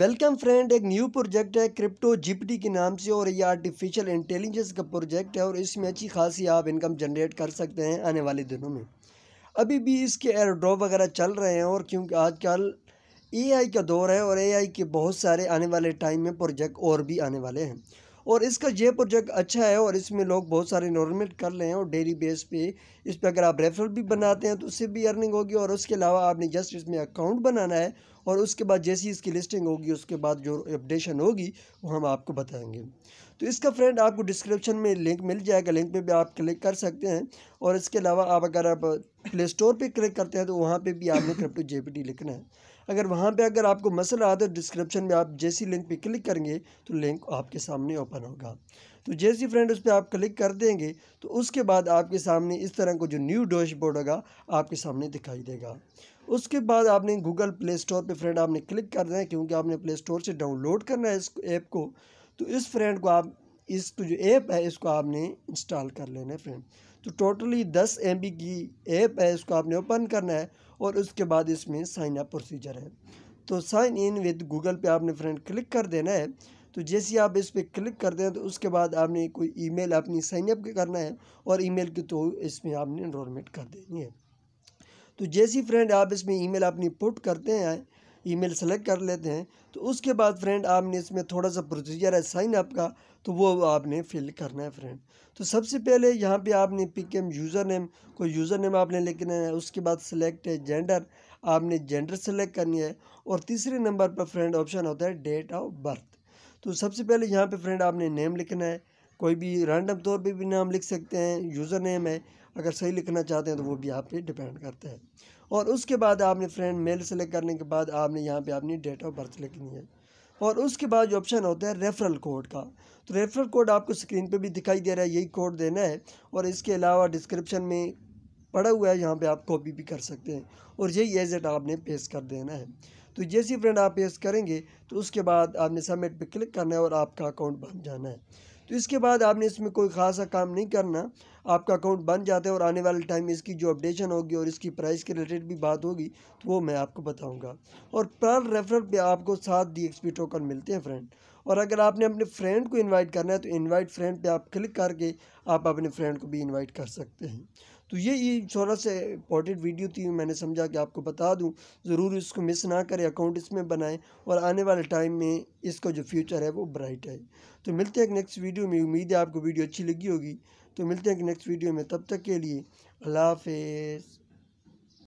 welcome friend एक new project है crypto GPT के नाम से और ये आर्टिफिशियल इंटेलिजेंस का प्रोजेक्ट है और इसमें अच्छी खासी आप इनकम जनरेट कर सकते हैं आने वाले दिनों में अभी भी इसके एयर ड्रॉप वगैरह चल रहे हैं और क्योंकि आजकल एआई का दौर है और एआई के बहुत सारे आने वाले टाइम में प्रोजेक्ट और भी आने वाले हैं और इसका ये प्रोजेक्ट अच्छा है और इसमें लोग बहुत सारे इन्वॉलमेंट कर रहे हैं और डेली बेस पे इस पर अगर आप रेफरल भी बनाते हैं तो उससे भी अर्निंग होगी और उसके अलावा आपने जस्ट इसमें अकाउंट बनाना है और उसके बाद जैसी इसकी लिस्टिंग होगी उसके बाद जो अपडेशन होगी वो हम आपको बताएंगे तो इसका फ्रेंड आपको डिस्क्रिप्शन में लिंक मिल जाएगा लिंक पे भी आप क्लिक कर सकते हैं और इसके अलावा आप अगर आप प्ले स्टोर पर क्लिक करते हैं तो वहाँ पर भी आपने क्रिप्टो जे लिखना है अगर वहाँ पे अगर आपको मसला आता है डिस्क्रिप्शन में आप जैसी लिंक पे क्लिक करेंगे तो लिंक आपके सामने ओपन होगा तो जैसी फ्रेंड उस पर आप क्लिक कर देंगे तो उसके बाद आपके सामने इस तरह का जो न्यू डैशबोर्ड होगा आपके सामने दिखाई देगा उसके बाद आपने गूगल प्ले स्टोर पर फ्रेंड आपने क्लिक करना है क्योंकि आपने प्ले स्टोर से डाउनलोड करना है इस ऐप को तो इस फ्रेंड को आप इसको जो ऐप है इसको आपने इंस्टॉल कर लेना है फ्रेंड तो टोटली दस एम की ऐप है इसको आपने ओपन करना है और उसके बाद इसमें साइन अप प्रोसीजर है तो साइन इन विद गूगल पे आपने फ्रेंड क्लिक कर देना है तो जैसे आप इस पर क्लिक कर हैं तो उसके बाद आपने कोई ईमेल अपनी साइन अप करना है और ईमेल के थ्रू तो इसमें आपने इनरोलमेंट कर देनी है तो जैसी फ्रेंड आप इसमें ईमेल अपनी पुट करते हैं ईमेल सेलेक्ट कर लेते हैं तो उसके बाद फ्रेंड आपने इसमें थोड़ा सा प्रोसीजर है साइन अप का तो वो आपने फिल करना है फ्रेंड तो सबसे पहले यहाँ पे आपने पिक एम यूज़र नेम कोई यूज़र नेम आपने लिखना है उसके बाद सेलेक्ट है जेंडर आपने जेंडर सेलेक्ट करनी है और तीसरे नंबर पर फ्रेंड ऑप्शन होता है डेट ऑफ बर्थ तो सबसे पहले यहाँ पर फ्रेंड आपने नेम लिखना है कोई भी रैंडम तौर पर भी नाम लिख सकते हैं यूज़र नेम है अगर सही लिखना चाहते हैं तो वो भी आप पे डिपेंड करता है और उसके बाद आपने फ्रेंड मेल सेलेक्ट करने के बाद आपने यहाँ पे अपनी डेट ऑफ बर्थ लिखनी है और उसके बाद जो ऑप्शन होता है रेफरल कोड का तो रेफरल कोड आपको स्क्रीन पर भी दिखाई दे रहा है यही कोड देना है और इसके अलावा डिस्क्रिप्शन में पड़ा हुआ है यहाँ पर आप कॉपी भी कर सकते हैं और यही एजेट आपने पेश कर देना है तो जैसे फ्रेंड आप पेश करेंगे तो उसके बाद आपने सबमिट पर क्लिक करना है और आपका अकाउंट बन जाना है तो इसके बाद आपने इसमें कोई ख़ासा काम नहीं करना आपका अकाउंट बन जाता है और आने वाले टाइम में इसकी जो अपडेशन होगी और इसकी प्राइस के रिलेटेड भी बात होगी तो वो मैं आपको बताऊंगा और पर रेफरल पे आपको सात डी टोकन मिलते हैं फ्रेंड और अगर आपने अपने फ्रेंड को इनवाइट करना है तो इनवाइट फ्रेंड पे आप क्लिक करके आप अपने फ्रेंड को भी इनवाइट कर सकते हैं तो ये ये छोरा से इम्पॉर्टेंट वीडियो थी मैंने समझा कि आपको बता दूं ज़रूर इसको मिस ना करें अकाउंट इसमें बनाएं और आने वाले टाइम में इसका जो फ्यूचर है वो ब्राइट है तो मिलते हैं एक नेक्स्ट वीडियो में उम्मीद है आपको वीडियो अच्छी लगी होगी तो मिलते हैं नेक्स्ट वीडियो में तब तक के लिए अल्लाह हाफ